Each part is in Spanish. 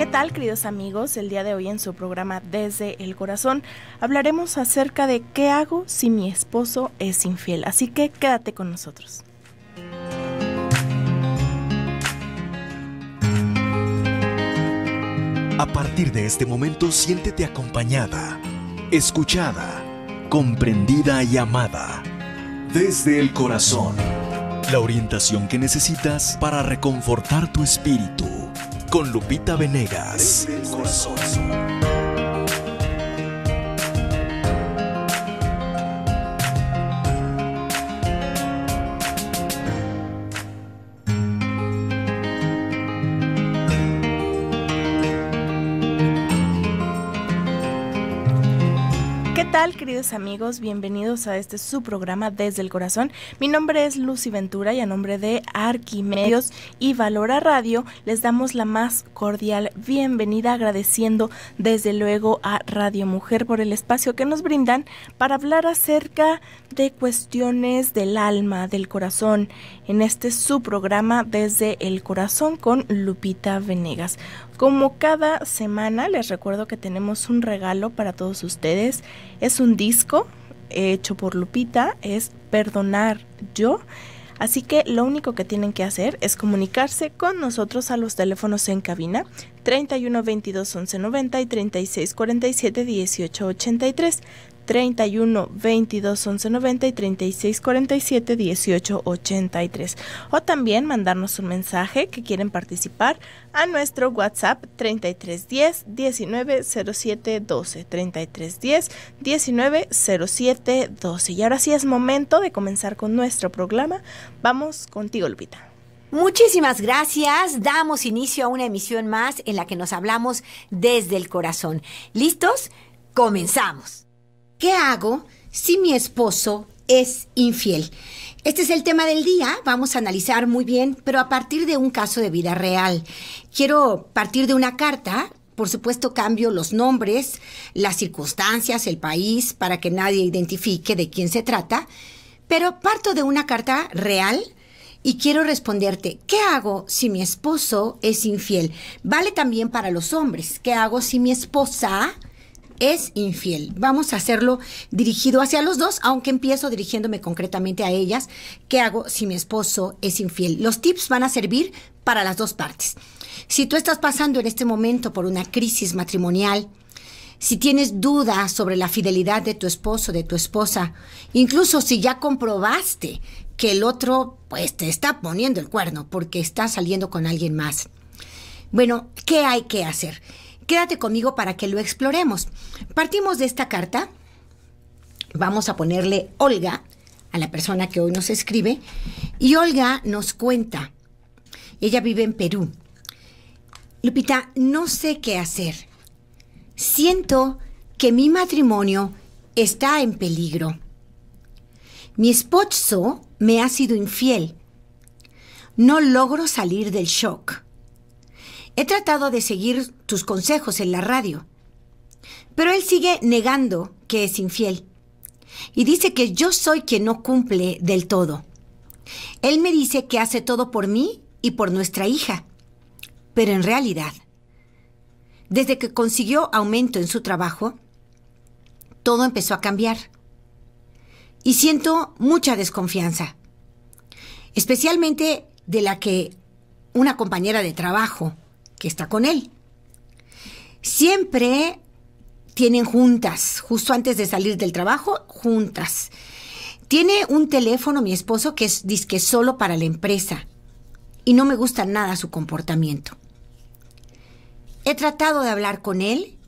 ¿Qué tal, queridos amigos? El día de hoy en su programa Desde el Corazón hablaremos acerca de qué hago si mi esposo es infiel. Así que quédate con nosotros. A partir de este momento siéntete acompañada, escuchada, comprendida y amada. Desde el corazón, la orientación que necesitas para reconfortar tu espíritu con Lupita Venegas. amigos, bienvenidos a este su programa Desde el Corazón. Mi nombre es Lucy Ventura y a nombre de Arquimedios y Valora Radio les damos la más cordial bienvenida agradeciendo desde luego a Radio Mujer por el espacio que nos brindan para hablar acerca de cuestiones del alma, del corazón, en este su programa desde el corazón con Lupita Venegas. Como cada semana, les recuerdo que tenemos un regalo para todos ustedes. Es un disco hecho por Lupita, es Perdonar Yo. Así que lo único que tienen que hacer es comunicarse con nosotros a los teléfonos en cabina 31 22 11 90 y 36 47 18 83. 31 22 11 90 y 36 47 18 83. O también mandarnos un mensaje que quieren participar a nuestro WhatsApp 33 10 19 07 12. 33 10 19 07 12. Y ahora sí es momento de comenzar con nuestro programa. Vamos contigo, Lupita. Muchísimas gracias. Damos inicio a una emisión más en la que nos hablamos desde el corazón. ¿Listos? Comenzamos. ¿Qué hago si mi esposo es infiel? Este es el tema del día, vamos a analizar muy bien, pero a partir de un caso de vida real. Quiero partir de una carta, por supuesto cambio los nombres, las circunstancias, el país, para que nadie identifique de quién se trata, pero parto de una carta real y quiero responderte, ¿qué hago si mi esposo es infiel? Vale también para los hombres, ¿qué hago si mi esposa es infiel. Vamos a hacerlo dirigido hacia los dos, aunque empiezo dirigiéndome concretamente a ellas. ¿Qué hago si mi esposo es infiel? Los tips van a servir para las dos partes. Si tú estás pasando en este momento por una crisis matrimonial, si tienes dudas sobre la fidelidad de tu esposo, de tu esposa, incluso si ya comprobaste que el otro pues te está poniendo el cuerno porque está saliendo con alguien más. Bueno, ¿qué hay que hacer? Quédate conmigo para que lo exploremos. Partimos de esta carta. Vamos a ponerle Olga a la persona que hoy nos escribe. Y Olga nos cuenta. Ella vive en Perú. Lupita, no sé qué hacer. Siento que mi matrimonio está en peligro. Mi esposo me ha sido infiel. No logro salir del shock. He tratado de seguir tus consejos en la radio, pero él sigue negando que es infiel y dice que yo soy quien no cumple del todo. Él me dice que hace todo por mí y por nuestra hija, pero en realidad, desde que consiguió aumento en su trabajo, todo empezó a cambiar. Y siento mucha desconfianza, especialmente de la que una compañera de trabajo que está con él. Siempre tienen juntas, justo antes de salir del trabajo, juntas. Tiene un teléfono mi esposo que es disque solo para la empresa y no me gusta nada su comportamiento. He tratado de hablar con él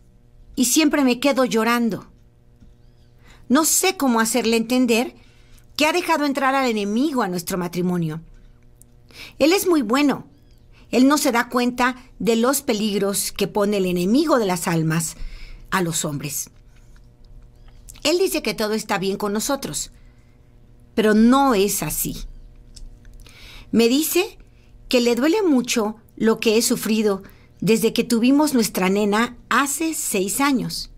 y siempre me quedo llorando. No sé cómo hacerle entender que ha dejado entrar al enemigo a nuestro matrimonio. Él es muy bueno, él no se da cuenta de los peligros que pone el enemigo de las almas a los hombres. Él dice que todo está bien con nosotros, pero no es así. Me dice que le duele mucho lo que he sufrido desde que tuvimos nuestra nena hace seis años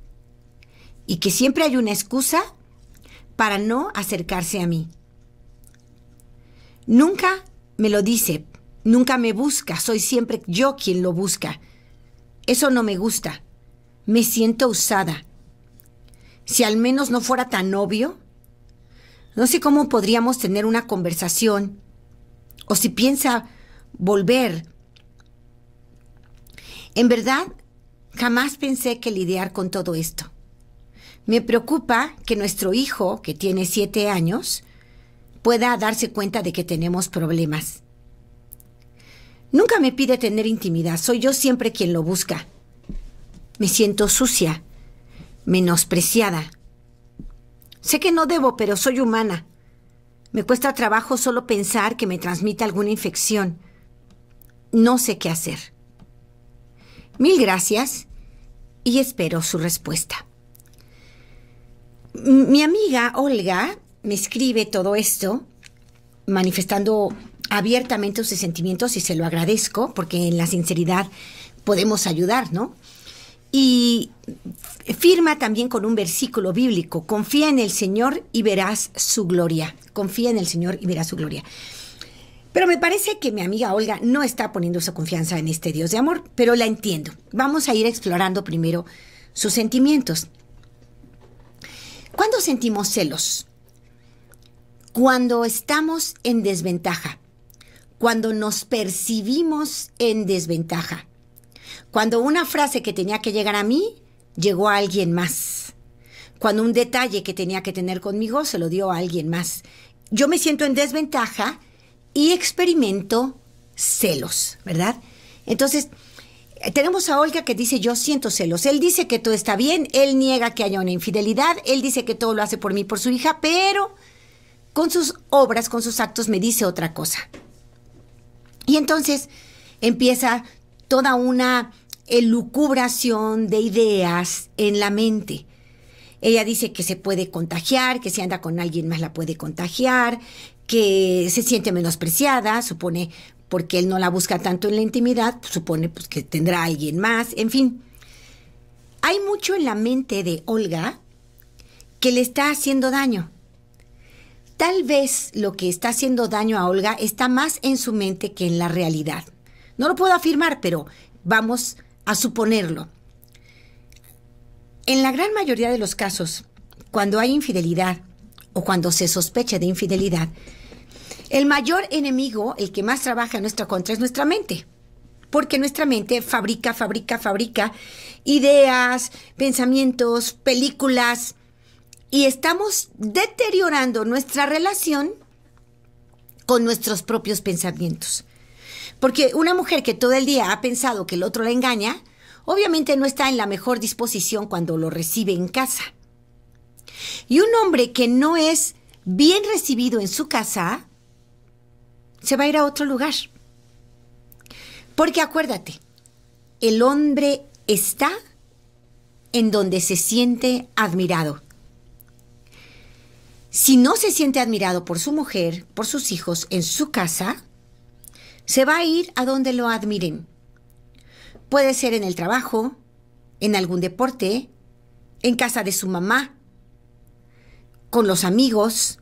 y que siempre hay una excusa para no acercarse a mí. Nunca me lo dice, Nunca me busca, soy siempre yo quien lo busca. Eso no me gusta. Me siento usada. Si al menos no fuera tan obvio, no sé cómo podríamos tener una conversación o si piensa volver. En verdad, jamás pensé que lidiar con todo esto. Me preocupa que nuestro hijo, que tiene siete años, pueda darse cuenta de que tenemos problemas. Nunca me pide tener intimidad, soy yo siempre quien lo busca. Me siento sucia, menospreciada. Sé que no debo, pero soy humana. Me cuesta trabajo solo pensar que me transmita alguna infección. No sé qué hacer. Mil gracias y espero su respuesta. Mi amiga Olga me escribe todo esto manifestando abiertamente sus sentimientos y se lo agradezco porque en la sinceridad podemos ayudar, ¿no? Y firma también con un versículo bíblico, confía en el Señor y verás su gloria, confía en el Señor y verás su gloria. Pero me parece que mi amiga Olga no está poniendo su confianza en este Dios de amor, pero la entiendo. Vamos a ir explorando primero sus sentimientos. ¿Cuándo sentimos celos? Cuando estamos en desventaja cuando nos percibimos en desventaja. Cuando una frase que tenía que llegar a mí, llegó a alguien más. Cuando un detalle que tenía que tener conmigo, se lo dio a alguien más. Yo me siento en desventaja y experimento celos, ¿verdad? Entonces, eh, tenemos a Olga que dice yo siento celos. Él dice que todo está bien, él niega que haya una infidelidad, él dice que todo lo hace por mí, por su hija, pero con sus obras, con sus actos me dice otra cosa. Y entonces empieza toda una elucubración de ideas en la mente. Ella dice que se puede contagiar, que si anda con alguien más la puede contagiar, que se siente menospreciada, supone porque él no la busca tanto en la intimidad, pues, supone pues, que tendrá alguien más, en fin. Hay mucho en la mente de Olga que le está haciendo daño. Tal vez lo que está haciendo daño a Olga está más en su mente que en la realidad. No lo puedo afirmar, pero vamos a suponerlo. En la gran mayoría de los casos, cuando hay infidelidad o cuando se sospecha de infidelidad, el mayor enemigo, el que más trabaja en nuestra contra, es nuestra mente. Porque nuestra mente fabrica, fabrica, fabrica ideas, pensamientos, películas, y estamos deteriorando nuestra relación con nuestros propios pensamientos. Porque una mujer que todo el día ha pensado que el otro la engaña, obviamente no está en la mejor disposición cuando lo recibe en casa. Y un hombre que no es bien recibido en su casa, se va a ir a otro lugar. Porque acuérdate, el hombre está en donde se siente admirado si no se siente admirado por su mujer, por sus hijos, en su casa, se va a ir a donde lo admiren. Puede ser en el trabajo, en algún deporte, en casa de su mamá, con los amigos,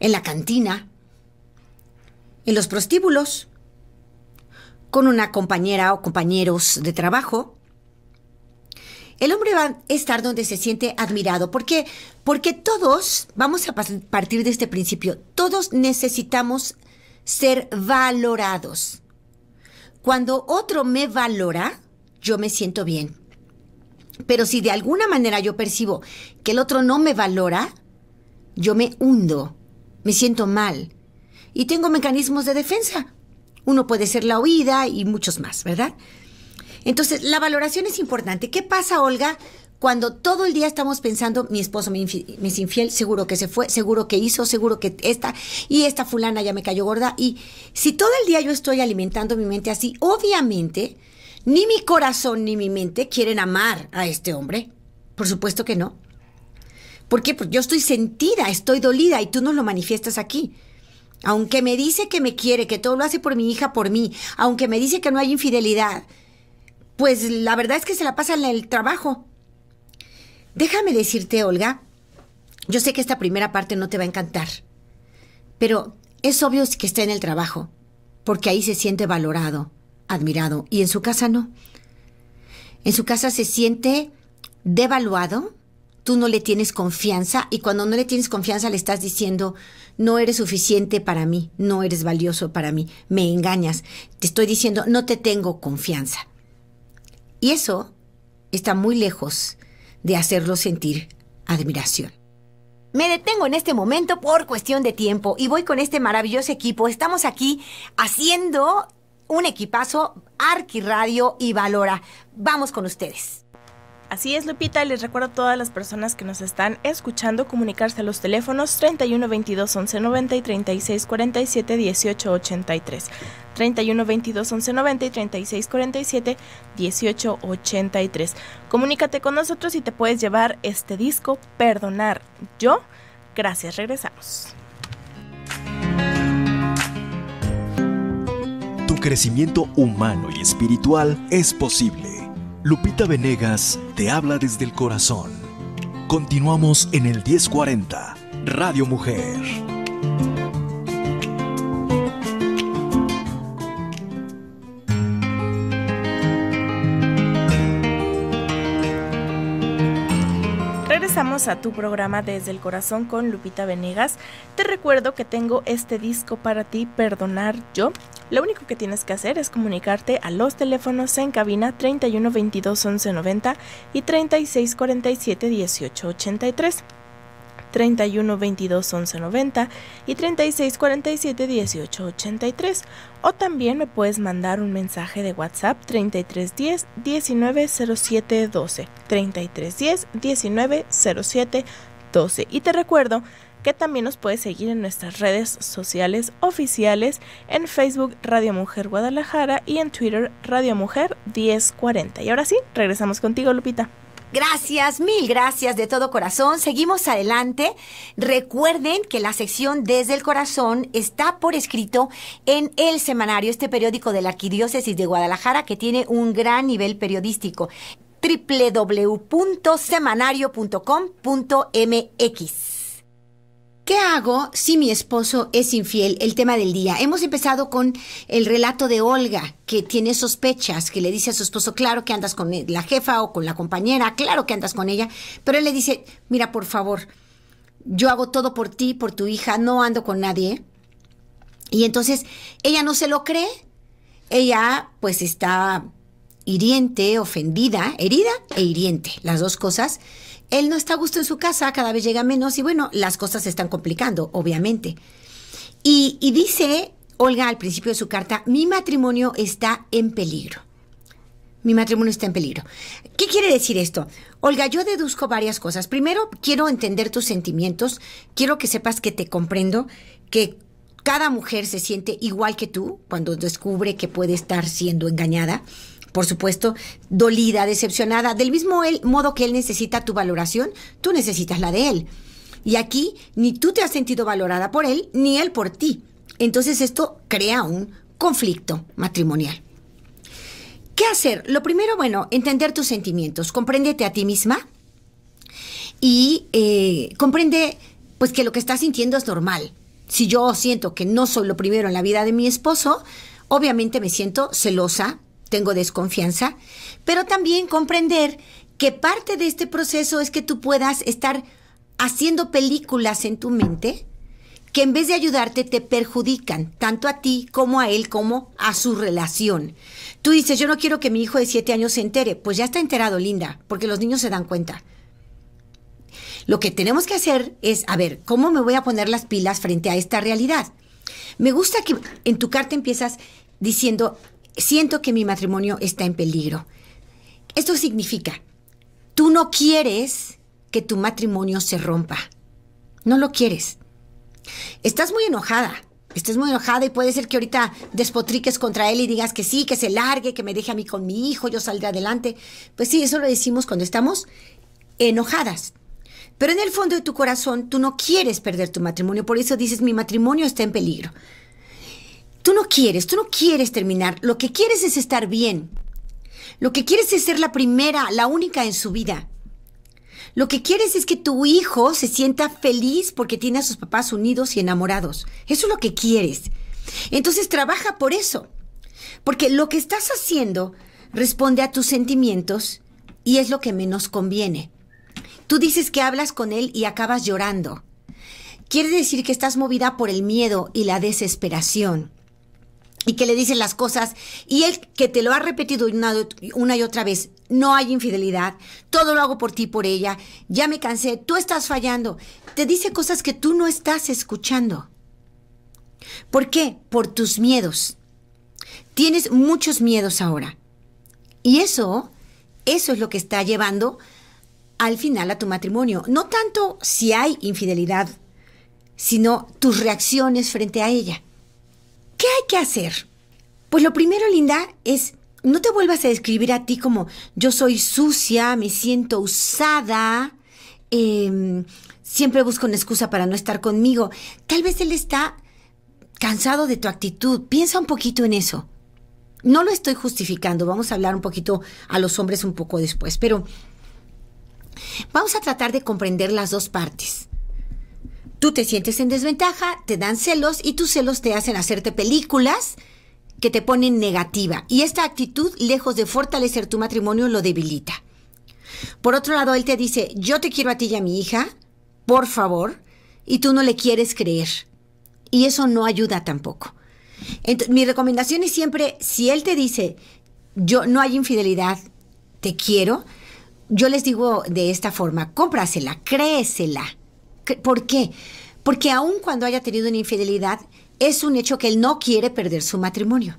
en la cantina, en los prostíbulos, con una compañera o compañeros de trabajo, el hombre va a estar donde se siente admirado. ¿Por qué? Porque todos, vamos a partir de este principio, todos necesitamos ser valorados. Cuando otro me valora, yo me siento bien. Pero si de alguna manera yo percibo que el otro no me valora, yo me hundo, me siento mal y tengo mecanismos de defensa. Uno puede ser la oída y muchos más, ¿verdad? Entonces, la valoración es importante. ¿Qué pasa, Olga? Cuando todo el día estamos pensando, mi esposo me, es infiel, seguro que se fue, seguro que hizo, seguro que esta, y esta fulana ya me cayó gorda. Y si todo el día yo estoy alimentando mi mente así, obviamente, ni mi corazón ni mi mente quieren amar a este hombre. Por supuesto que no. ¿Por qué? Porque yo estoy sentida, estoy dolida y tú no lo manifiestas aquí. Aunque me dice que me quiere, que todo lo hace por mi hija, por mí, aunque me dice que no hay infidelidad, pues la verdad es que se la pasa en el trabajo. Déjame decirte, Olga, yo sé que esta primera parte no te va a encantar, pero es obvio que está en el trabajo, porque ahí se siente valorado, admirado, y en su casa no. En su casa se siente devaluado, tú no le tienes confianza y cuando no le tienes confianza le estás diciendo, no eres suficiente para mí, no eres valioso para mí, me engañas, te estoy diciendo, no te tengo confianza. Y eso está muy lejos de hacerlo sentir admiración. Me detengo en este momento por cuestión de tiempo y voy con este maravilloso equipo. Estamos aquí haciendo un equipazo Arquiradio y Valora. Vamos con ustedes. Así es, Lupita. Les recuerdo a todas las personas que nos están escuchando comunicarse a los teléfonos 31 22 11 90 y 36 47 18 83. 31 22 11 90 y 36 47 18 83. Comunícate con nosotros y te puedes llevar este disco Perdonar Yo. Gracias, regresamos. Tu crecimiento humano y espiritual es posible Lupita Venegas te habla desde el corazón. Continuamos en el 1040, Radio Mujer. a tu programa Desde el Corazón con Lupita Venegas. Te recuerdo que tengo este disco para ti, Perdonar Yo. Lo único que tienes que hacer es comunicarte a los teléfonos en cabina 31 22 11 90 y 36 47 18 83. 31 22 11 90 y 36 47 18 83 o también me puedes mandar un mensaje de WhatsApp 33 10 19 07 12 33 10 19 07 12 y te recuerdo que también nos puedes seguir en nuestras redes sociales oficiales en Facebook Radio Mujer Guadalajara y en Twitter Radio Mujer 10 40 Y ahora sí, regresamos contigo Lupita. Gracias, mil gracias de todo corazón. Seguimos adelante. Recuerden que la sección Desde el Corazón está por escrito en El Semanario, este periódico de la Arquidiócesis de Guadalajara que tiene un gran nivel periodístico www.semanario.com.mx. ¿Qué hago si mi esposo es infiel? El tema del día. Hemos empezado con el relato de Olga, que tiene sospechas, que le dice a su esposo, claro que andas con la jefa o con la compañera, claro que andas con ella, pero él le dice, mira, por favor, yo hago todo por ti, por tu hija, no ando con nadie. Y entonces ella no se lo cree, ella pues está hiriente, ofendida, herida e hiriente, las dos cosas él no está a gusto en su casa, cada vez llega menos y bueno, las cosas se están complicando, obviamente. Y, dice Olga al principio de su carta, mi matrimonio está en peligro. Mi matrimonio está en peligro. ¿Qué quiere decir esto? Olga, yo deduzco varias cosas. Primero, quiero entender tus sentimientos, quiero que sepas que te comprendo, que cada mujer se siente igual que tú cuando descubre que puede estar siendo engañada por supuesto, dolida, decepcionada. Del mismo modo que él necesita tu valoración, tú necesitas la de él. Y aquí ni tú te has sentido valorada por él, ni él por ti. Entonces esto crea un conflicto matrimonial. ¿Qué hacer? Lo primero, bueno, entender tus sentimientos, compréndete a ti misma y eh, comprende pues que lo que estás sintiendo es normal. Si yo siento que no soy lo primero en la vida de mi esposo, obviamente me siento celosa, tengo desconfianza, pero también comprender que parte de este proceso es que tú puedas estar haciendo películas en tu mente que en vez de ayudarte te perjudican, tanto a ti como a él, como a su relación. Tú dices, yo no quiero que mi hijo de siete años se entere. Pues ya está enterado, Linda, porque los niños se dan cuenta. Lo que tenemos que hacer es, a ver, ¿cómo me voy a poner las pilas frente a esta realidad? Me gusta que en tu carta empiezas diciendo, siento que mi matrimonio está en peligro. Esto significa, tú no quieres que tu matrimonio se rompa. No lo quieres. Estás muy enojada. Estás muy enojada y puede ser que ahorita despotriques contra él y digas que sí, que se largue, que me deje a mí con mi hijo, yo saldré adelante. Pues sí, eso lo decimos cuando estamos enojadas. Pero en el fondo de tu corazón tú no quieres perder tu matrimonio, por eso dices mi matrimonio está en peligro. Tú no quieres, tú no quieres terminar. Lo que quieres es estar bien. Lo que quieres es ser la primera, la única en su vida. Lo que quieres es que tu hijo se sienta feliz porque tiene a sus papás unidos y enamorados. Eso es lo que quieres. Entonces trabaja por eso. Porque lo que estás haciendo responde a tus sentimientos y es lo que menos conviene. Tú dices que hablas con él y acabas llorando. Quiere decir que estás movida por el miedo y la desesperación y que le dicen las cosas y él que te lo ha repetido una, una, y otra vez, no hay infidelidad, todo lo hago por ti, por ella, ya me cansé, tú estás fallando, te dice cosas que tú no estás escuchando. ¿Por qué? Por tus miedos. Tienes muchos miedos ahora. Y eso, eso es lo que está llevando al final a tu matrimonio. No tanto si hay infidelidad, sino tus reacciones frente a ella. ¿Qué hay que hacer? Pues lo primero, Linda, es no te vuelvas a describir a ti como yo soy sucia, me siento usada, em, siempre busco una excusa para no estar conmigo. Tal vez él está cansado de tu actitud. Piensa un poquito en eso. No lo estoy justificando, vamos a hablar un poquito a los hombres un poco después, pero vamos a tratar de comprender las dos partes. Tú te sientes en desventaja, te dan celos y tus celos te hacen hacerte películas que te ponen negativa. Y esta actitud, lejos de fortalecer tu matrimonio, lo debilita. Por otro lado, él te dice, yo te quiero a ti y a mi hija, por favor, y tú no le quieres creer. Y eso no ayuda tampoco. Entonces, mi recomendación es siempre, si él te dice, yo no hay infidelidad, te quiero, yo les digo de esta forma, cómprasela, créesela. ¿Por qué? Porque aun cuando haya tenido una infidelidad, es un hecho que él no quiere perder su matrimonio.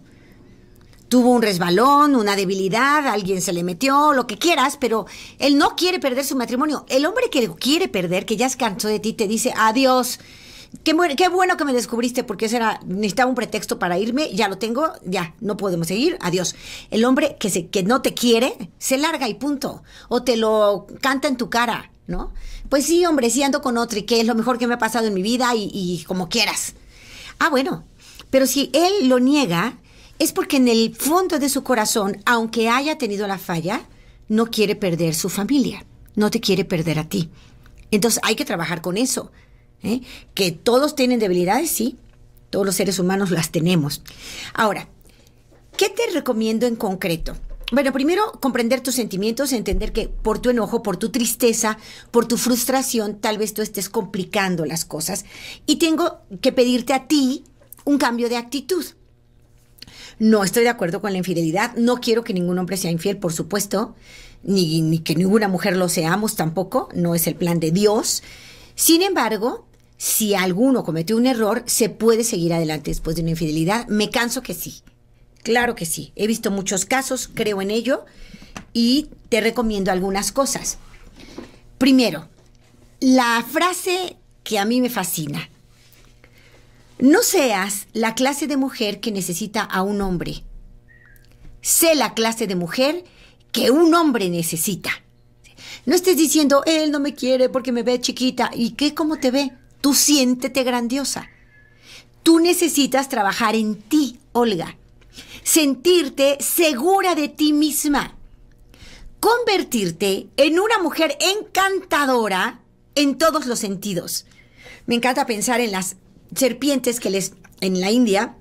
Tuvo un resbalón, una debilidad, alguien se le metió, lo que quieras, pero él no quiere perder su matrimonio. El hombre que lo quiere perder, que ya se cansó de ti, te dice, adiós, Qué, qué, bueno que me descubriste porque era, necesitaba un pretexto para irme, ya lo tengo, ya, no podemos seguir, adiós. El hombre que, se, que no te quiere, se larga y punto. O te lo canta en tu cara, ¿no? Pues sí, hombre, sí ando con otro y que es lo mejor que me ha pasado en mi vida y, como quieras. Ah, bueno, pero si él lo niega, es porque en el fondo de su corazón, aunque haya tenido la falla, no quiere perder su familia, no te quiere perder a ti. Entonces hay que trabajar con eso. ¿eh? Que todos tienen debilidades, sí, todos los seres humanos las tenemos. Ahora, ¿qué te recomiendo en concreto? Bueno, primero comprender tus sentimientos, entender que por tu enojo, por tu tristeza, por tu frustración, tal vez tú estés complicando las cosas. Y tengo que pedirte a ti un cambio de actitud. No estoy de acuerdo con la infidelidad, no quiero que ningún hombre sea infiel, por supuesto, ni, que ninguna mujer lo seamos tampoco, no es el plan de Dios. Sin embargo, si alguno cometió un error, se puede seguir adelante después de una infidelidad. Me canso que sí. Claro que sí. He visto muchos casos, creo en ello, y te recomiendo algunas cosas. Primero, la frase que a mí me fascina. No seas la clase de mujer que necesita a un hombre. Sé la clase de mujer que un hombre necesita. No estés diciendo, él no me quiere porque me ve chiquita. ¿Y qué? ¿Cómo te ve? Tú siéntete grandiosa. Tú necesitas trabajar en ti, Olga sentirte segura de ti misma, convertirte en una mujer encantadora en todos los sentidos. Me encanta pensar en las serpientes que les en la India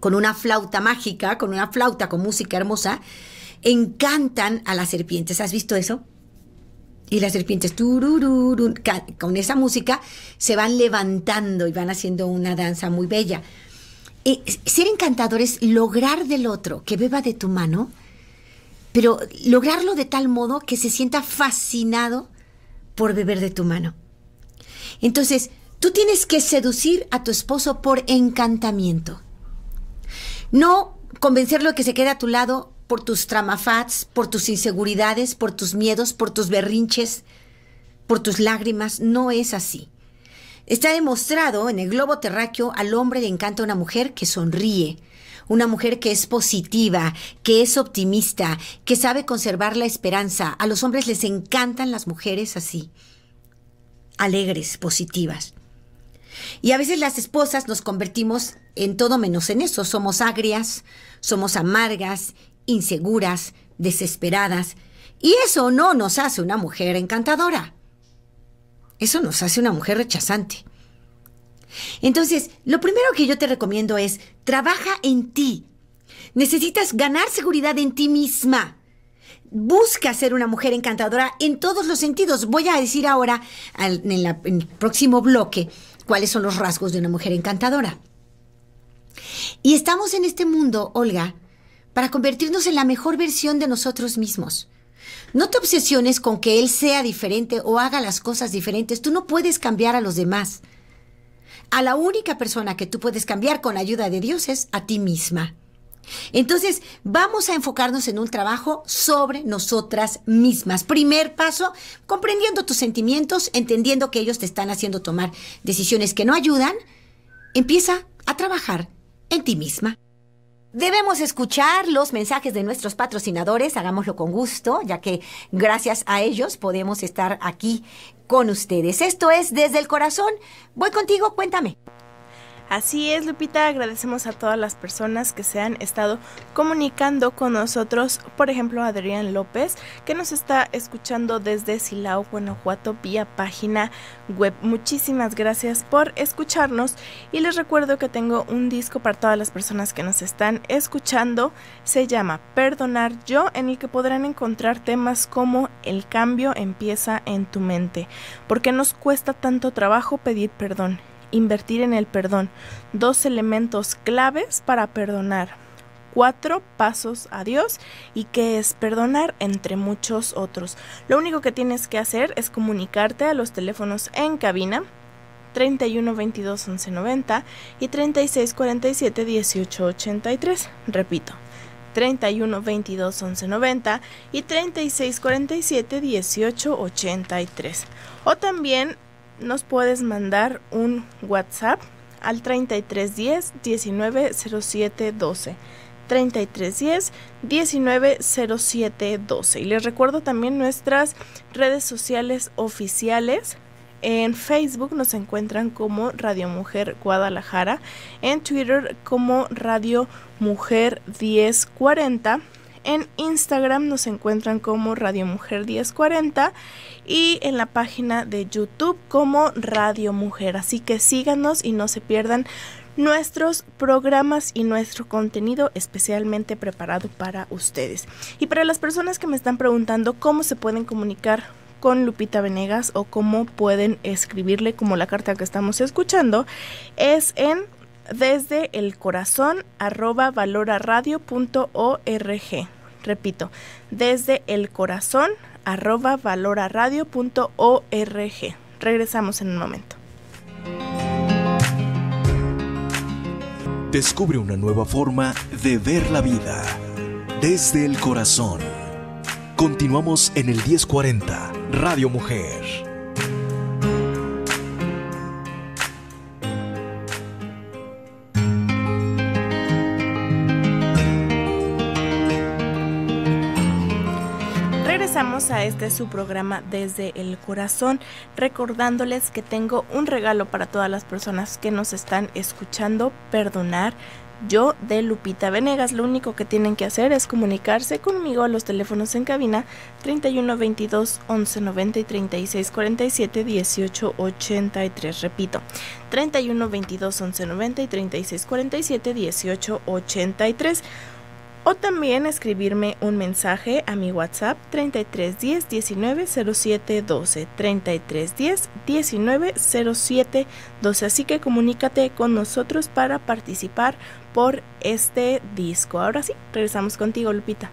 con una flauta mágica, con una flauta con música hermosa, encantan a las serpientes. ¿Has visto eso? Y las serpientes, turururur, con esa música, se van levantando y van haciendo una danza muy bella. Eh, ser encantador es lograr del otro que beba de tu mano, pero lograrlo de tal modo que se sienta fascinado por beber de tu mano. Entonces, tú tienes que seducir a tu esposo por encantamiento. No convencerlo de que se quede a tu lado por tus tramafats, por tus inseguridades, por tus miedos, por tus berrinches, por tus lágrimas. No es así. Está demostrado en el globo terráqueo al hombre le encanta una mujer que sonríe, una mujer que es positiva, que es optimista, que sabe conservar la esperanza. A los hombres les encantan las mujeres así, alegres, positivas. Y a veces las esposas nos convertimos en todo menos en eso. Somos agrias, somos amargas, inseguras, desesperadas. Y eso no nos hace una mujer encantadora. Eso nos hace una mujer rechazante. Entonces, lo primero que yo te recomiendo es, trabaja en ti. Necesitas ganar seguridad en ti misma. Busca ser una mujer encantadora en todos los sentidos. Voy a decir ahora, en el próximo bloque, cuáles son los rasgos de una mujer encantadora. Y estamos en este mundo, Olga, para convertirnos en la mejor versión de nosotros mismos. No te obsesiones con que él sea diferente o haga las cosas diferentes. Tú no puedes cambiar a los demás. A la única persona que tú puedes cambiar con la ayuda de Dios es a ti misma. Entonces, vamos a enfocarnos en un trabajo sobre nosotras mismas. Primer paso, comprendiendo tus sentimientos, entendiendo que ellos te están haciendo tomar decisiones que no ayudan. Empieza a trabajar en ti misma. Debemos escuchar los mensajes de nuestros patrocinadores, hagámoslo con gusto, ya que gracias a ellos podemos estar aquí con ustedes. Esto es Desde el Corazón. Voy contigo, cuéntame. Así es, Lupita, agradecemos a todas las personas que se han estado comunicando con nosotros, por ejemplo, Adrián López, que nos está escuchando desde Silao, Guanajuato, vía página web. Muchísimas gracias por escucharnos y les recuerdo que tengo un disco para todas las personas que nos están escuchando, se llama Perdonar yo, en el que podrán encontrar temas como el cambio empieza en tu mente, porque nos cuesta tanto trabajo pedir perdón invertir en el perdón. Dos elementos claves para perdonar. Cuatro pasos a Dios y que es perdonar entre muchos otros. Lo único que tienes que hacer es comunicarte a los teléfonos en cabina 31 22 11 90 y 36 47 18 83. Repito, 31 22 11 90 y 36 47 18 83. O también nos puedes mandar un WhatsApp al 3310 190712. 3310 12. Y les recuerdo también nuestras redes sociales oficiales. En Facebook nos encuentran como Radio Mujer Guadalajara, en Twitter como Radio Mujer 1040 en Instagram nos encuentran como Radio Mujer 1040 y en la página de YouTube como Radio Mujer. Así que síganos y no se pierdan nuestros programas y nuestro contenido especialmente preparado para ustedes. Y para las personas que me están preguntando cómo se pueden comunicar con Lupita Venegas o cómo pueden escribirle como la carta que estamos escuchando, es en desde el corazón arroba valoraradio.org. Repito, desde el corazón arroba valoraradio.org. Regresamos en un momento. Descubre una nueva forma de ver la vida desde el corazón. Continuamos en el 1040, Radio Mujer. a este su programa desde el corazón, recordándoles que tengo un regalo para todas las personas que nos están escuchando, perdonar. Yo de Lupita Venegas, lo único que tienen que hacer es comunicarse conmigo a los teléfonos en cabina 31 22 11 90 y 36 47 18 83. Repito, 31 22 11 90 y 36 47 18 83 o también escribirme un mensaje a mi WhatsApp 3310 1907 12 3310 1907 12 así que comunícate con nosotros para participar por este disco. Ahora sí, regresamos contigo Lupita.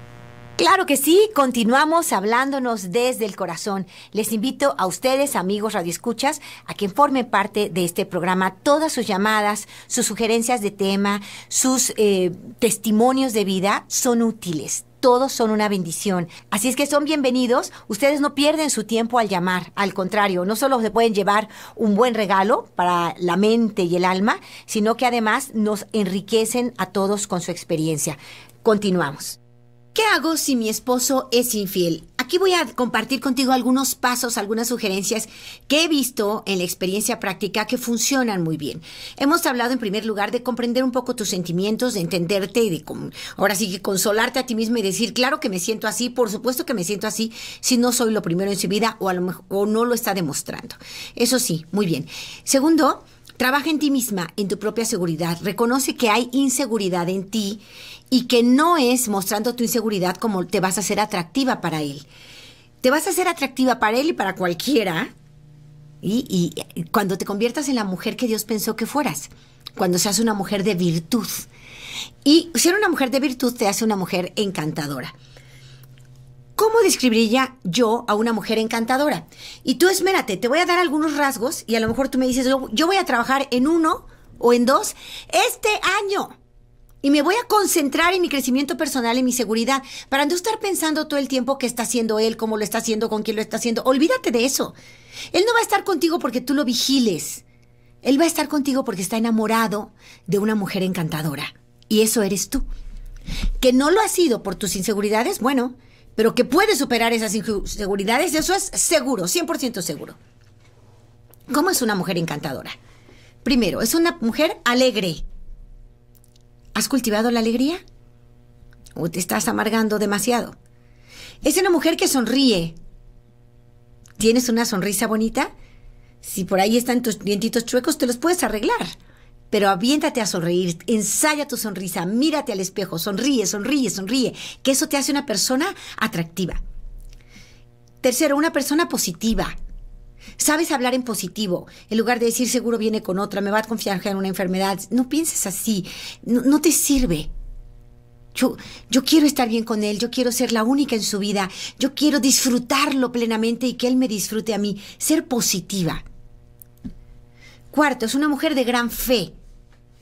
Claro que sí, continuamos hablándonos desde el corazón. Les invito a ustedes, amigos radioescuchas, a que formen parte de este programa. Todas sus llamadas, sus sugerencias de tema, sus eh, testimonios de vida son útiles todos son una bendición. Así es que son bienvenidos. Ustedes no pierden su tiempo al llamar. Al contrario, no solo se pueden llevar un buen regalo para la mente y el alma, sino que además nos enriquecen a todos con su experiencia. Continuamos. ¿Qué hago si mi esposo es infiel? Aquí voy a compartir contigo algunos pasos, algunas sugerencias que he visto en la experiencia práctica que funcionan muy bien. Hemos hablado en primer lugar de comprender un poco tus sentimientos, de entenderte y de ahora sí que consolarte a ti mismo y decir, claro que me siento así, por supuesto que me siento así si no soy lo primero en su vida o, a lo mejor, o no lo está demostrando. Eso sí, muy bien. Segundo, Trabaja en ti misma, en tu propia seguridad. Reconoce que hay inseguridad en ti y que no es mostrando tu inseguridad como te vas a ser atractiva para él. Te vas a ser atractiva para él y para cualquiera. Y, cuando te conviertas en la mujer que Dios pensó que fueras, cuando seas una mujer de virtud. Y ser una mujer de virtud te hace una mujer encantadora. ¿Cómo describiría yo a una mujer encantadora? Y tú esmérate, te voy a dar algunos rasgos y a lo mejor tú me dices, yo voy a trabajar en uno o en dos este año. Y me voy a concentrar en mi crecimiento personal, en mi seguridad, para no estar pensando todo el tiempo qué está haciendo él, cómo lo está haciendo, con quién lo está haciendo. Olvídate de eso. Él no va a estar contigo porque tú lo vigiles. Él va a estar contigo porque está enamorado de una mujer encantadora. Y eso eres tú. Que no lo has sido por tus inseguridades, bueno, pero que puede superar esas inseguridades, eso es seguro, 100% seguro. ¿Cómo es una mujer encantadora? Primero, es una mujer alegre. ¿Has cultivado la alegría? ¿O te estás amargando demasiado? Es una mujer que sonríe. ¿Tienes una sonrisa bonita? Si por ahí están tus dientitos chuecos, te los puedes arreglar pero aviéntate a sonreír, ensaya tu sonrisa, mírate al espejo, sonríe, sonríe, sonríe, que eso te hace una persona atractiva. Tercero, una persona positiva. Sabes hablar en positivo, en lugar de decir seguro viene con otra, me va a confiar en una enfermedad. No pienses así, no, te sirve. Yo, yo, quiero estar bien con él, yo quiero ser la única en su vida, yo quiero disfrutarlo plenamente y que él me disfrute a mí, ser positiva. Cuarto, es una mujer de gran fe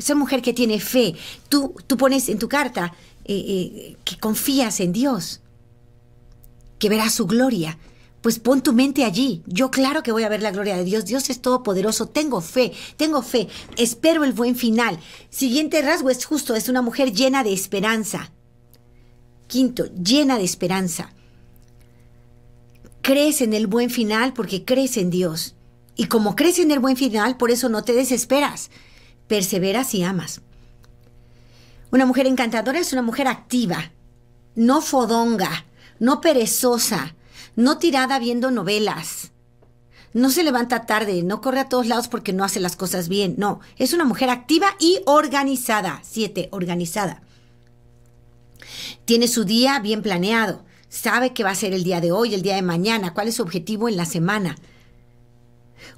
esa mujer que tiene fe, tú, tú pones en tu carta eh, eh, que confías en Dios, que verás su gloria. Pues pon tu mente allí. Yo claro que voy a ver la gloria de Dios. Dios es todopoderoso. Tengo fe, tengo fe. Espero el buen final. Siguiente rasgo es justo, es una mujer llena de esperanza. Quinto, llena de esperanza. Crees en el buen final porque crees en Dios. Y como crees en el buen final, por eso no te desesperas perseveras y amas. Una mujer encantadora es una mujer activa, no fodonga, no perezosa, no tirada viendo novelas. No se levanta tarde, no corre a todos lados porque no hace las cosas bien. No, es una mujer activa y organizada. Siete, organizada. Tiene su día bien planeado. Sabe qué va a ser el día de hoy, el día de mañana, cuál es su objetivo en la semana.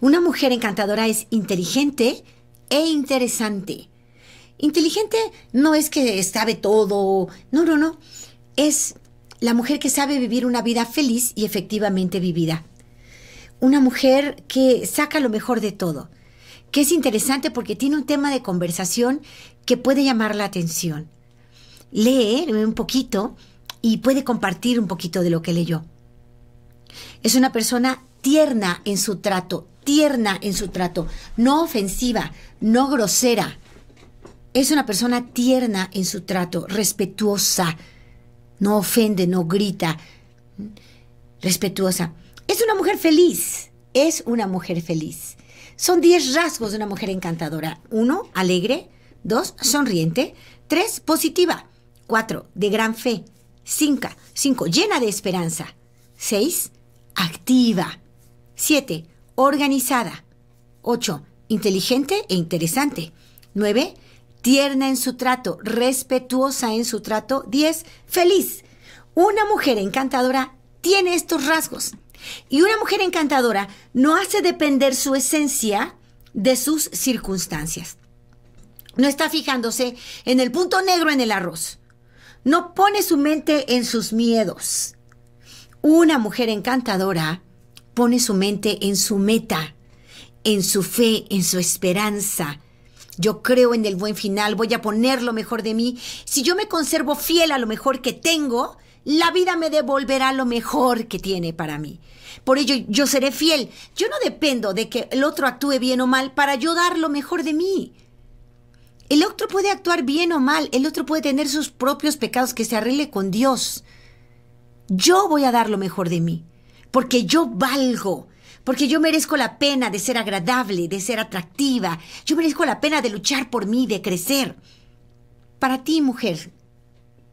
Una mujer encantadora es inteligente, e interesante. Inteligente no es que sabe todo, no, no, no. Es la mujer que sabe vivir una vida feliz y efectivamente vivida. Una mujer que saca lo mejor de todo, que es interesante porque tiene un tema de conversación que puede llamar la atención. Lee un poquito y puede compartir un poquito de lo que leyó. Es una persona tierna en su trato, tierna en su trato, no ofensiva, no grosera. Es una persona tierna en su trato, respetuosa, no ofende, no grita, respetuosa. Es una mujer feliz, es una mujer feliz. Son 10 rasgos de una mujer encantadora. 1. Alegre. 2. Sonriente. 3. Positiva. 4. De gran fe. 5. Llena de esperanza. 6. Activa. siete organizada. 8. Inteligente e interesante. 9. Tierna en su trato, respetuosa en su trato. 10. Feliz. Una mujer encantadora tiene estos rasgos. Y una mujer encantadora no hace depender su esencia de sus circunstancias. No está fijándose en el punto negro en el arroz. No pone su mente en sus miedos. Una mujer encantadora pone su mente en su meta, en su fe, en su esperanza. Yo creo en el buen final, voy a poner lo mejor de mí. Si yo me conservo fiel a lo mejor que tengo, la vida me devolverá lo mejor que tiene para mí. Por ello yo seré fiel. Yo no dependo de que el otro actúe bien o mal para yo dar lo mejor de mí. El otro puede actuar bien o mal, el otro puede tener sus propios pecados que se arregle con Dios. Yo voy a dar lo mejor de mí porque yo valgo, porque yo merezco la pena de ser agradable, de ser atractiva, yo merezco la pena de luchar por mí, de crecer. Para ti, mujer,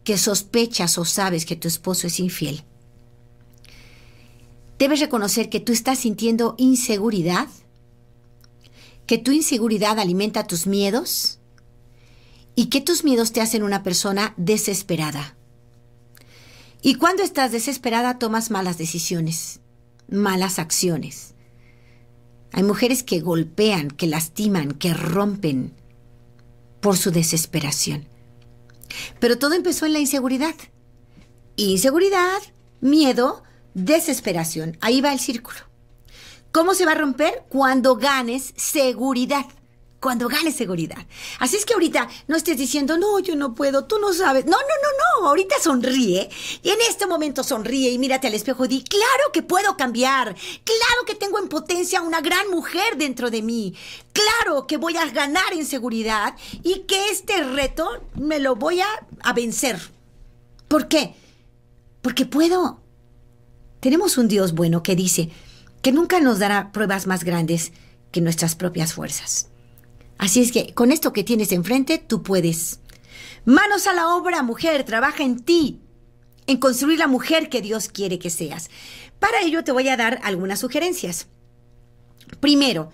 que sospechas o sabes que tu esposo es infiel, debes reconocer que tú estás sintiendo inseguridad, que tu inseguridad alimenta tus miedos y que tus miedos te hacen una persona desesperada. Y cuando estás desesperada tomas malas decisiones, malas acciones. Hay mujeres que golpean, que lastiman, que rompen por su desesperación. Pero todo empezó en la inseguridad. Inseguridad, miedo, desesperación. Ahí va el círculo. ¿Cómo se va a romper? Cuando ganes seguridad cuando gane seguridad. Así es que ahorita no estés diciendo, no, yo no puedo, tú no sabes. No, no, no, no, ahorita sonríe. Y en este momento sonríe y mírate al espejo y di, claro que puedo cambiar. Claro que tengo en potencia una gran mujer dentro de mí. Claro que voy a ganar en seguridad y que este reto me lo voy a, a vencer. ¿Por qué? Porque puedo. Tenemos un Dios bueno que dice que nunca nos dará pruebas más grandes que nuestras propias fuerzas. Así es que con esto que tienes enfrente, tú puedes. Manos a la obra, mujer, trabaja en ti, en construir la mujer que Dios quiere que seas. Para ello te voy a dar algunas sugerencias. Primero,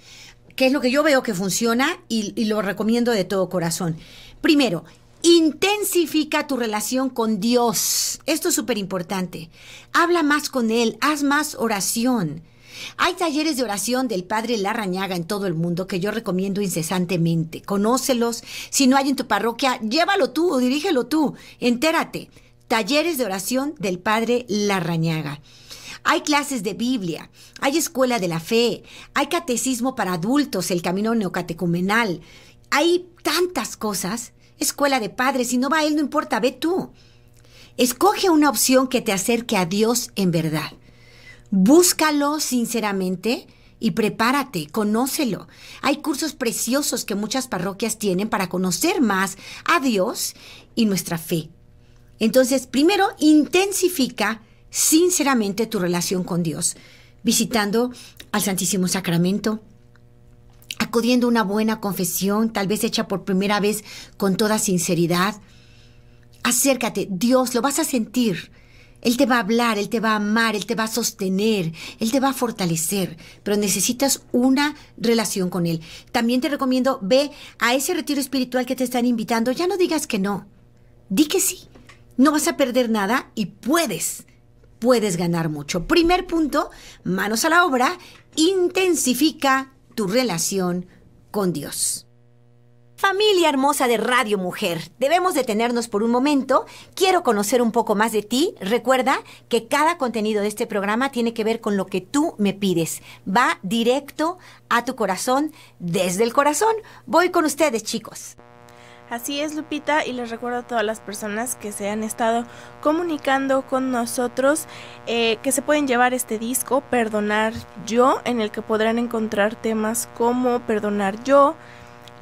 que es lo que yo veo que funciona y, lo recomiendo de todo corazón. Primero, Intensifica tu relación con Dios. Esto es súper importante. Habla más con Él, haz más oración. Hay talleres de oración del Padre Larrañaga en todo el mundo que yo recomiendo incesantemente. Conócelos. Si no hay en tu parroquia, llévalo tú o dirígelo tú. Entérate. Talleres de oración del Padre Larrañaga. Hay clases de Biblia, hay escuela de la fe, hay catecismo para adultos, el camino neocatecumenal. Hay tantas cosas. Escuela de padres, si no va él, no importa, ve tú. Escoge una opción que te acerque a Dios en verdad. Búscalo sinceramente y prepárate, conócelo. Hay cursos preciosos que muchas parroquias tienen para conocer más a Dios y nuestra fe. Entonces, primero, intensifica sinceramente tu relación con Dios, visitando al Santísimo Sacramento, acudiendo a una buena confesión, tal vez hecha por primera vez con toda sinceridad. Acércate, Dios, lo vas a sentir. Él te va a hablar, Él te va a amar, Él te va a sostener, Él te va a fortalecer, pero necesitas una relación con Él. También te recomiendo, ve a ese retiro espiritual que te están invitando, ya no digas que no, di que sí, no vas a perder nada y puedes, puedes ganar mucho. Primer punto, manos a la obra, intensifica tu relación con Dios. Familia hermosa de Radio Mujer, debemos detenernos por un momento. Quiero conocer un poco más de ti. Recuerda que cada contenido de este programa tiene que ver con lo que tú me pides. Va directo a tu corazón, desde el corazón. Voy con ustedes, chicos. Así es, Lupita, y les recuerdo a todas las personas que se han estado comunicando con nosotros eh, que se pueden llevar este disco, Perdonar Yo, en el que podrán encontrar temas como Perdonar Yo,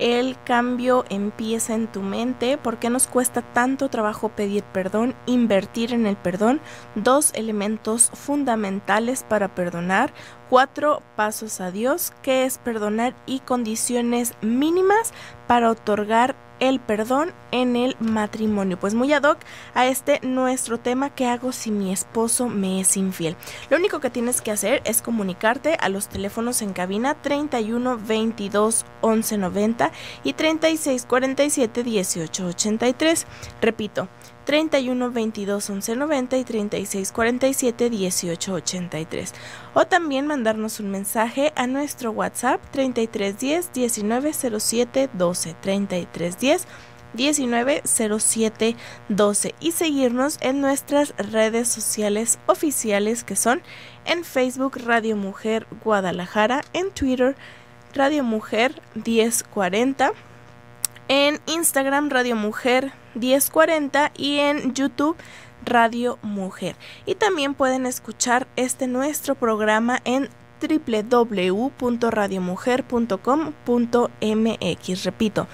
el cambio empieza en tu mente. ¿Por qué nos cuesta tanto trabajo pedir perdón, invertir en el perdón? Dos elementos fundamentales para perdonar cuatro pasos a Dios, que es perdonar y condiciones mínimas para otorgar el perdón en el matrimonio. Pues muy ad hoc a este nuestro tema ¿qué hago si mi esposo me es infiel. Lo único que tienes que hacer es comunicarte a los teléfonos en cabina 31 22 11 90 y 36 47 18 83. Repito, 31 22 11 90 y 36 47 18 83. O también mandarnos un mensaje a nuestro WhatsApp 33 10 19 07 12 33 10 19 07 12 y seguirnos en nuestras redes sociales oficiales que son en Facebook Radio Mujer Guadalajara, en Twitter Radio Mujer 1040 en Instagram Radio Mujer 1040 y en YouTube Radio Mujer. Y también pueden escuchar este nuestro programa en www.radiomujer.com.mx. Repito,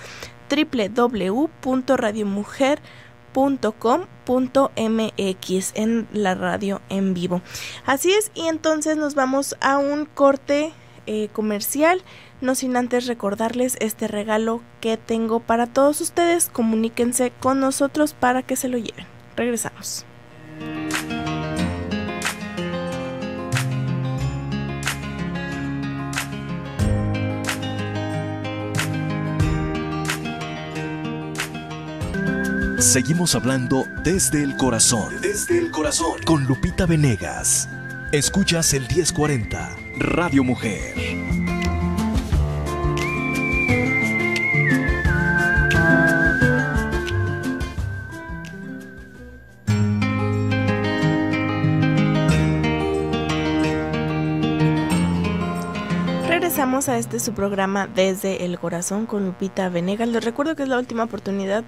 www.radiomujer.com.mx en la radio en vivo. Así es, y entonces nos vamos a un corte eh, comercial no sin antes recordarles este regalo que tengo para todos ustedes. Comuníquense con nosotros para que se lo lleven. Regresamos. Seguimos hablando desde el corazón. Desde el corazón. Con Lupita Venegas. Escuchas el 1040, Radio Mujer. Thank you. a este su programa Desde el Corazón con Lupita Venegas. Les recuerdo que es la última oportunidad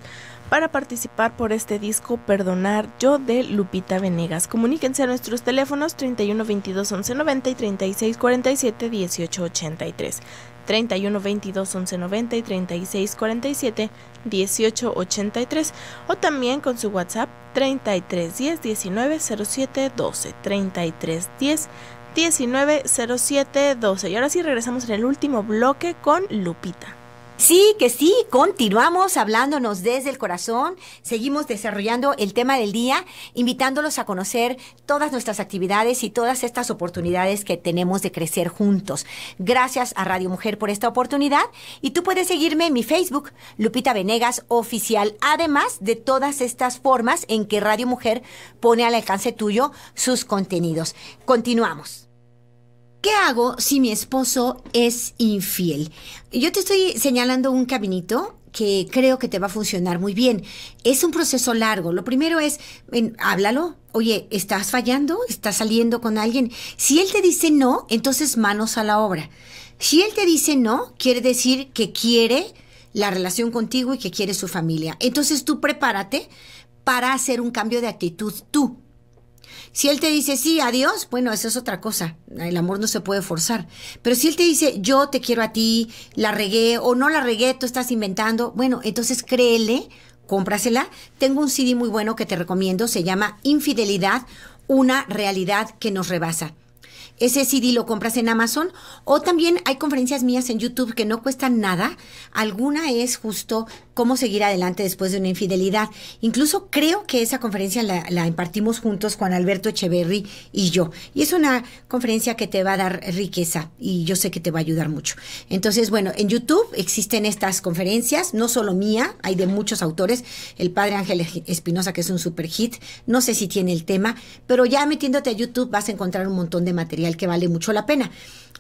para participar por este disco Perdonar Yo de Lupita Venegas. Comuníquense a nuestros teléfonos 31 22 11 90 y 36 47 18 83. 31 22 11 90 y 36 47 18 83 o también con su WhatsApp 33 10 19 07 12 33 10 12 Y ahora sí regresamos en el último bloque con Lupita. Sí, que sí, continuamos hablándonos desde el corazón, seguimos desarrollando el tema del día, invitándolos a conocer todas nuestras actividades y todas estas oportunidades que tenemos de crecer juntos. Gracias a Radio Mujer por esta oportunidad y tú puedes seguirme en mi Facebook, Lupita Venegas Oficial, además de todas estas formas en que Radio Mujer pone al alcance tuyo sus contenidos. Continuamos. ¿Qué hago si mi esposo es infiel? Yo te estoy señalando un caminito que creo que te va a funcionar muy bien. Es un proceso largo. Lo primero es, háblalo. Oye, ¿estás fallando? ¿Estás saliendo con alguien? Si él te dice no, entonces manos a la obra. Si él te dice no, quiere decir que quiere la relación contigo y que quiere su familia. Entonces tú prepárate para hacer un cambio de actitud tú. Si él te dice sí, adiós, bueno, eso es otra cosa. El amor no se puede forzar. Pero si él te dice yo te quiero a ti, la regué o no la regué, tú estás inventando, bueno, entonces créele, cómprasela. Tengo un CD muy bueno que te recomiendo, se llama Infidelidad, una realidad que nos rebasa. Ese CD lo compras en Amazon o también hay conferencias mías en YouTube que no cuestan nada. Alguna es justo cómo seguir adelante después de una infidelidad. Incluso creo que esa conferencia la, impartimos juntos Juan Alberto Echeverry y yo. Y es una conferencia que te va a dar riqueza y yo sé que te va a ayudar mucho. Entonces, bueno, en YouTube existen estas conferencias, no solo mía, hay de muchos autores. El padre Ángel Espinosa, que es un super hit, no sé si tiene el tema, pero ya metiéndote a YouTube vas a encontrar un montón de material que vale mucho la pena.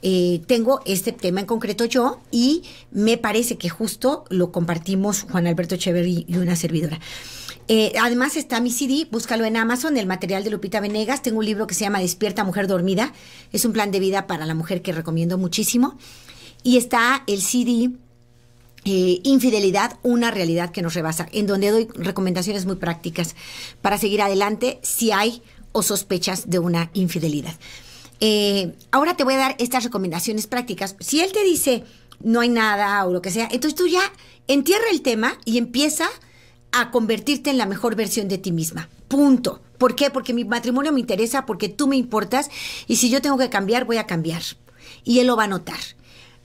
Eh, tengo este tema en concreto yo y me parece que justo lo compartimos Juan Alberto Echeverry y una servidora. Eh, además está mi CD, búscalo en Amazon, el material de Lupita Venegas. Tengo un libro que se llama Despierta Mujer Dormida. Es un plan de vida para la mujer que recomiendo muchísimo. Y está el CD eh, Infidelidad, una realidad que nos rebasa, en donde doy recomendaciones muy prácticas para seguir adelante si hay o sospechas de una infidelidad. Eh, ahora te voy a dar estas recomendaciones prácticas. Si él te dice no hay nada o lo que sea, entonces tú ya entierra el tema y empieza a convertirte en la mejor versión de ti misma. Punto. ¿Por qué? Porque mi matrimonio me interesa, porque tú me importas y si yo tengo que cambiar, voy a cambiar. Y él lo va a notar.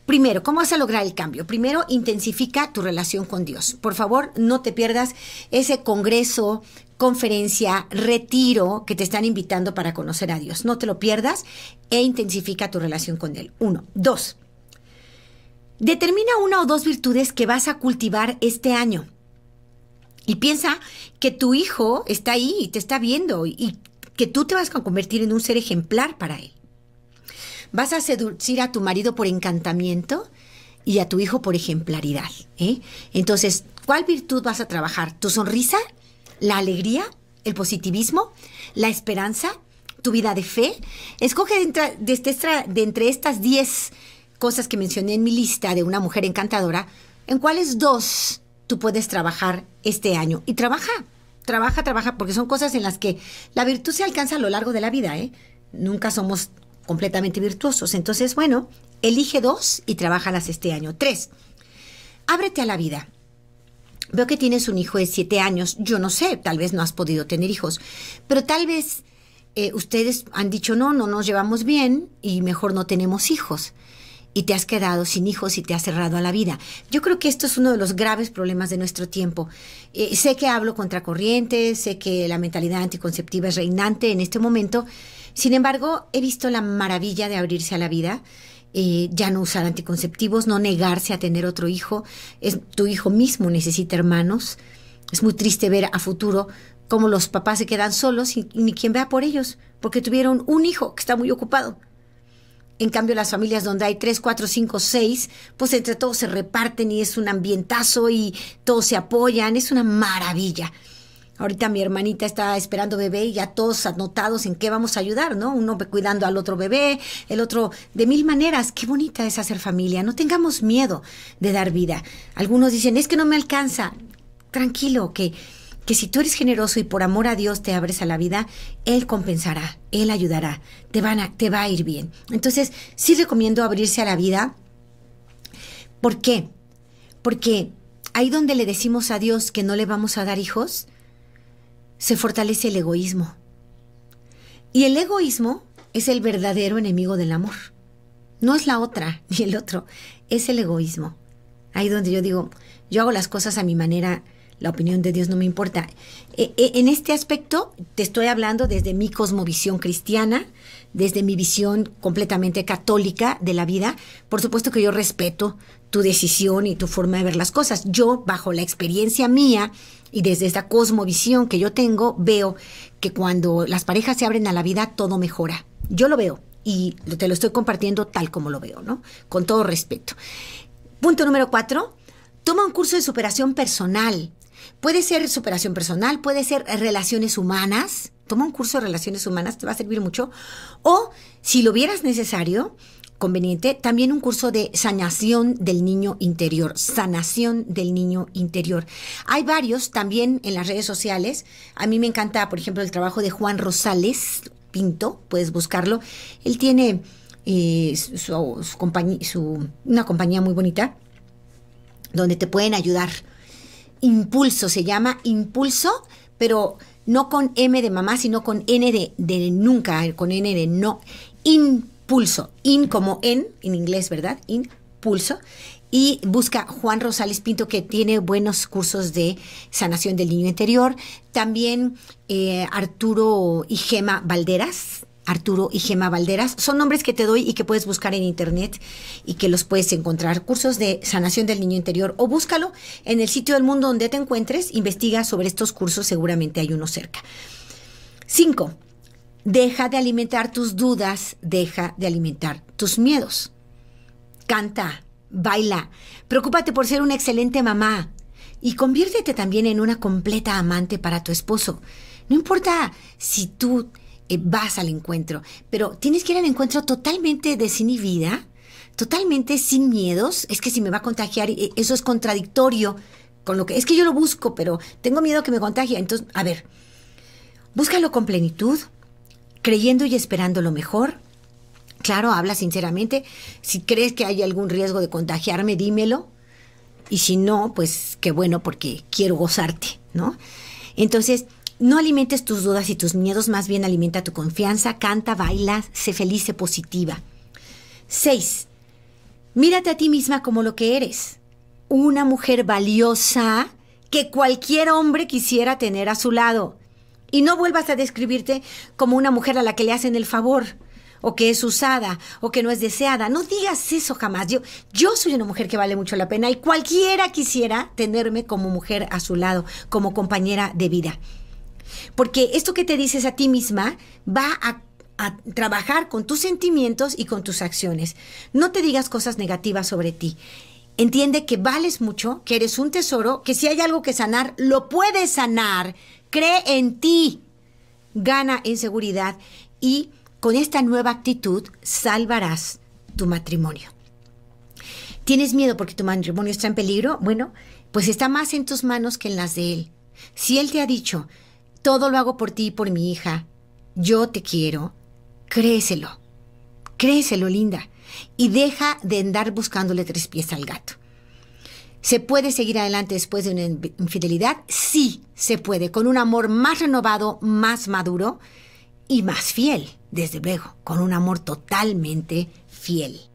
Primero, ¿cómo vas a lograr el cambio? Primero, intensifica tu relación con Dios. Por favor, no te pierdas ese congreso conferencia, retiro que te están invitando para conocer a Dios. No te lo pierdas e intensifica tu relación con Él. Uno. Dos. Determina una o dos virtudes que vas a cultivar este año. Y piensa que tu hijo está ahí y te está viendo y que tú te vas a convertir en un ser ejemplar para él. Vas a seducir a tu marido por encantamiento y a tu hijo por ejemplaridad. ¿eh? Entonces, ¿cuál virtud vas a trabajar? ¿Tu sonrisa la alegría, el positivismo, la esperanza, tu vida de fe. Escoge de este entre, estas 10 cosas que mencioné en mi lista de una mujer encantadora, en cuáles dos tú puedes trabajar este año. Y trabaja, trabaja, trabaja, porque son cosas en las que la virtud se alcanza a lo largo de la vida, ¿eh? Nunca somos completamente virtuosos. Entonces, bueno, elige dos y las este año. Tres, ábrete a la vida. Veo que tienes un hijo de siete años. Yo no sé, tal vez no has podido tener hijos, pero tal vez eh, ustedes han dicho no, no nos llevamos bien y mejor no tenemos hijos. Y te has quedado sin hijos y te has cerrado a la vida. Yo creo que esto es uno de los graves problemas de nuestro tiempo. Eh, sé que hablo contracorriente, sé que la mentalidad anticonceptiva es reinante en este momento. Sin embargo, he visto la maravilla de abrirse a la vida eh, ya no usar anticonceptivos, no negarse a tener otro hijo. tu hijo mismo necesita hermanos. Es muy triste ver a futuro cómo los papás se quedan solos y, y ni quien vea por ellos, porque tuvieron un hijo que está muy ocupado. En cambio, las familias donde hay tres, cuatro, cinco, seis, pues entre todos se reparten y es un ambientazo y todos se apoyan. Es una maravilla. Ahorita mi hermanita está esperando bebé y ya todos anotados en qué vamos a ayudar, ¿no? Uno cuidando al otro bebé, el otro de mil maneras. Qué bonita es hacer familia. No tengamos miedo de dar vida. Algunos dicen, es que no me alcanza. Tranquilo, que, que si tú eres generoso y por amor a Dios te abres a la vida, Él compensará, Él ayudará, te, van a, te va a ir bien. Entonces, sí recomiendo abrirse a la vida. ¿Por qué? Porque ahí donde le decimos a Dios que no le vamos a dar hijos, se fortalece el egoísmo. Y el egoísmo es el verdadero enemigo del amor. No es la otra ni el otro, es el egoísmo. Ahí donde yo digo, yo hago las cosas a mi manera, la opinión de Dios no me importa. E, e, en este aspecto te estoy hablando desde mi cosmovisión cristiana, desde mi visión completamente católica de la vida, por supuesto que yo respeto tu decisión y tu forma de ver las cosas. Yo, bajo la experiencia mía y desde esta cosmovisión que yo tengo, veo que cuando las parejas se abren a la vida, todo mejora. Yo lo veo y te lo estoy compartiendo tal como lo veo, ¿no? Con todo respeto. Punto número cuatro, toma un curso de superación personal. Puede ser superación personal, puede ser relaciones humanas. Toma un curso de relaciones humanas, te va a servir mucho. O, si lo vieras necesario, conveniente, también un curso de sanación del niño interior, sanación del niño interior. Hay varios también en las redes sociales. A mí me encanta, por ejemplo, el trabajo de Juan Rosales Pinto, puedes buscarlo. Él tiene eh, una compañía muy bonita donde te pueden ayudar impulso, se llama impulso, pero no con M de mamá, sino con N de, de nunca, con N de no. Impulso, in como en, en inglés, ¿verdad? Impulso. Y busca Juan Rosales Pinto, que tiene buenos cursos de sanación del niño interior. También eh, Arturo y Gema Valderas, Arturo y Gema Valderas. Son nombres que te doy y que puedes buscar en internet y que los puedes encontrar. Cursos de sanación del niño interior o búscalo en el sitio del mundo donde te encuentres. Investiga sobre estos cursos, seguramente hay uno cerca. 5. Deja de alimentar tus dudas, deja de alimentar tus miedos. Canta, baila, preocúpate por ser una excelente mamá y conviértete también en una completa amante para tu esposo. No importa si tú eh, vas al encuentro, pero tienes que ir al encuentro totalmente desinhibida, totalmente sin miedos. Es que si me va a contagiar, eh, eso es contradictorio con lo que es que yo lo busco, pero tengo miedo que me contagie. Entonces, a ver, búscalo con plenitud, creyendo y esperando lo mejor. Claro, habla sinceramente. Si crees que hay algún riesgo de contagiarme, dímelo. Y si no, pues qué bueno porque quiero gozarte, ¿no? Entonces, no alimentes tus dudas y tus miedos, más bien alimenta tu confianza, canta, baila, sé feliz, sé positiva. 6. Mírate a ti misma como lo que eres. Una mujer valiosa que cualquier hombre quisiera tener a su lado. Y no vuelvas a describirte como una mujer a la que le hacen el favor, o que es usada, o que no es deseada. No digas eso jamás. Yo, yo soy una mujer que vale mucho la pena y cualquiera quisiera tenerme como mujer a su lado, como compañera de vida. Porque esto que te dices a ti misma va a, trabajar con tus sentimientos y con tus acciones. No te digas cosas negativas sobre ti. Entiende que vales mucho, que eres un tesoro, que si hay algo que sanar, lo puedes sanar. Cree en ti. Gana en seguridad y con esta nueva actitud salvarás tu matrimonio. ¿Tienes miedo porque tu matrimonio está en peligro? Bueno, pues está más en tus manos que en las de él. Si él te ha dicho, todo lo hago por ti y por mi hija. Yo te quiero. Créeselo. Créeselo, linda. Y deja de andar buscándole tres pies al gato. ¿Se puede seguir adelante después de una infidelidad? Sí, se puede, con un amor más renovado, más maduro y más fiel, desde luego, con un amor totalmente fiel.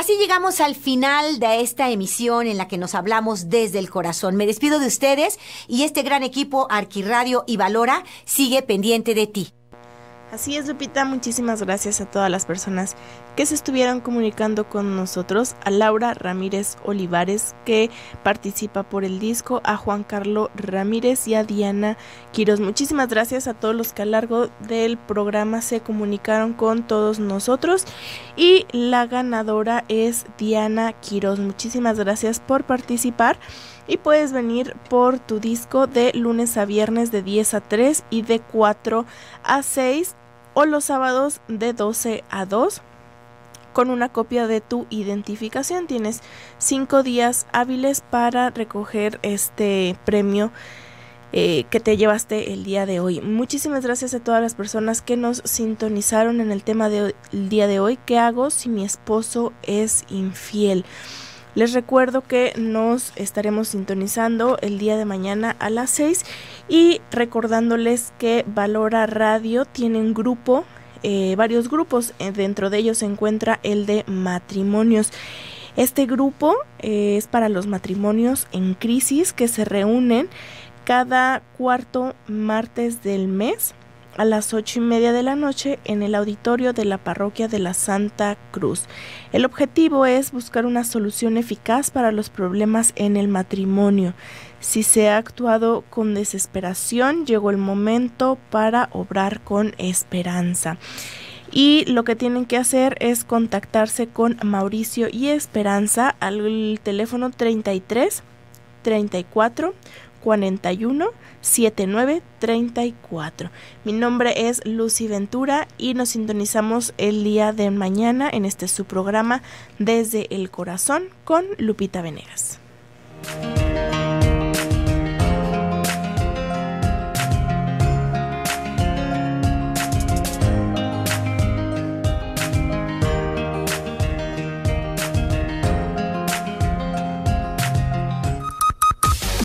Así llegamos al final de esta emisión en la que nos hablamos desde el corazón. Me despido de ustedes y este gran equipo Arquiradio y Valora sigue pendiente de ti. Así es, Lupita, muchísimas gracias a todas las personas que se estuvieron comunicando con nosotros, a Laura Ramírez Olivares, que participa por el disco, a Juan Carlos Ramírez y a Diana Quiroz. Muchísimas gracias a todos los que a lo largo del programa se comunicaron con todos nosotros. Y la ganadora es Diana Quiroz. Muchísimas gracias por participar y puedes venir por tu disco de lunes a viernes de 10 a 3 y de 4 a 6 o los sábados de 12 a 2 con una copia de tu identificación. Tienes cinco días hábiles para recoger este premio eh, que te llevaste el día de hoy. Muchísimas gracias a todas las personas que nos sintonizaron en el tema del día de hoy. ¿Qué hago si mi esposo es infiel? Les recuerdo que nos estaremos sintonizando el día de mañana a las 6 y recordándoles que Valora Radio tiene un grupo, eh, varios grupos, eh, dentro de ellos se encuentra el de matrimonios. Este grupo eh, es para los matrimonios en crisis que se reúnen cada cuarto martes del mes a las ocho y media de la noche en el auditorio de la parroquia de la Santa Cruz. El objetivo es buscar una solución eficaz para los problemas en el matrimonio. Si se ha actuado con desesperación, llegó el momento para obrar con esperanza. Y lo que tienen que hacer es contactarse con Mauricio y Esperanza al teléfono 33 34 41 79 34. Mi nombre es Lucy Ventura y nos sintonizamos el día de mañana en este su programa Desde el Corazón con Lupita Venegas.